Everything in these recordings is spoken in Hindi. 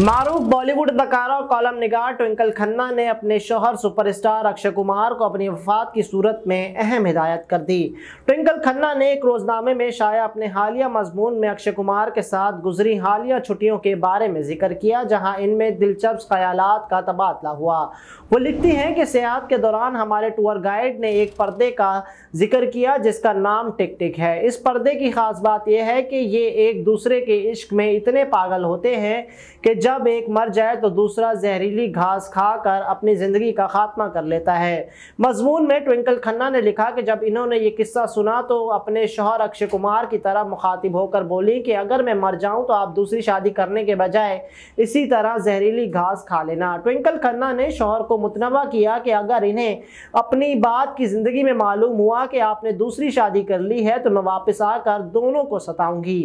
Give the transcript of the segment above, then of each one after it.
मारूफ बॉलीवुड अदाकारा और कॉलम निगार ट्विंकल खन्ना ने अपने शोहर सुपरस्टार अक्षय कुमार को अपनी वफात की सूरत में अहम हिदायत कर दी ट्विंकल खन्ना ने एक रोज़नामे में शाया अपने हालिया मजमून में अक्षय कुमार के साथ गुजरी हालिया छुट्टियों के बारे में जिक्र किया जहां इनमें दिलचस्प ख्याल का तबादला हुआ वो लिखती हैं कि सियाहत के दौरान हमारे टूर गाइड ने एक पर्दे का जिक्र किया जिसका नाम टिक टिक है इस पर्दे की खास बात यह है कि ये एक दूसरे के इश्क में इतने पागल होते हैं कि जब एक मर जाए तो दूसरा जहरीली घास खाकर अपनी ज़िंदगी का खात्मा कर लेता है मजमून में ट्विंकल खन्ना ने लिखा कि जब इन्होंने ये किस्सा सुना तो अपने शोहर अक्षय कुमार की तरह मुखातिब होकर बोली कि अगर मैं मर जाऊँ तो आप दूसरी शादी करने के बजाय इसी तरह जहरीली घास खा लेना ट्विंकल खन्ना ने शोहर को मुतनवा किया कि अगर इन्हें अपनी बात की ज़िंदगी में मालूम हुआ कि आपने दूसरी शादी कर ली है तो मैं वापस आकर दोनों को सताऊंगी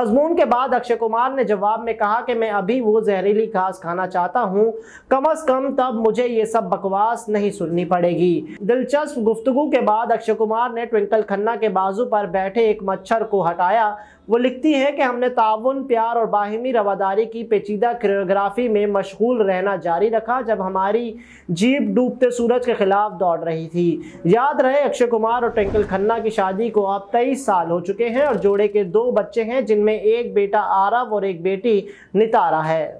मजमून के बाद अक्षय कुमार ने जवाब में कहा कि मैं अभी वो जहरीली घास खाना चाहता हूँ कम अज कम तब मुझे ये सब बकवास नहीं सुननी पड़ेगी दिलचस्प गुफ्तु के बाद अक्षय कुमार ने ट्विंकल खन्ना के बाजू पर बैठे एक मच्छर को हटाया वो लिखती है कि हमने ताउन प्यार और बाहिमी रवादारी की पेचीदा क्रियोग्राफी में मशगूल रहना जारी रखा जब हमारी जीप डूबते सूरज के खिलाफ दौड़ रही थी याद रहे अक्षय कुमार और ट्विंकल खन्ना की शादी को अब तेईस साल हो चुके हैं और जोड़े के दो बच्चे हैं जिनमें एक बेटा आरव और एक बेटी नितारा है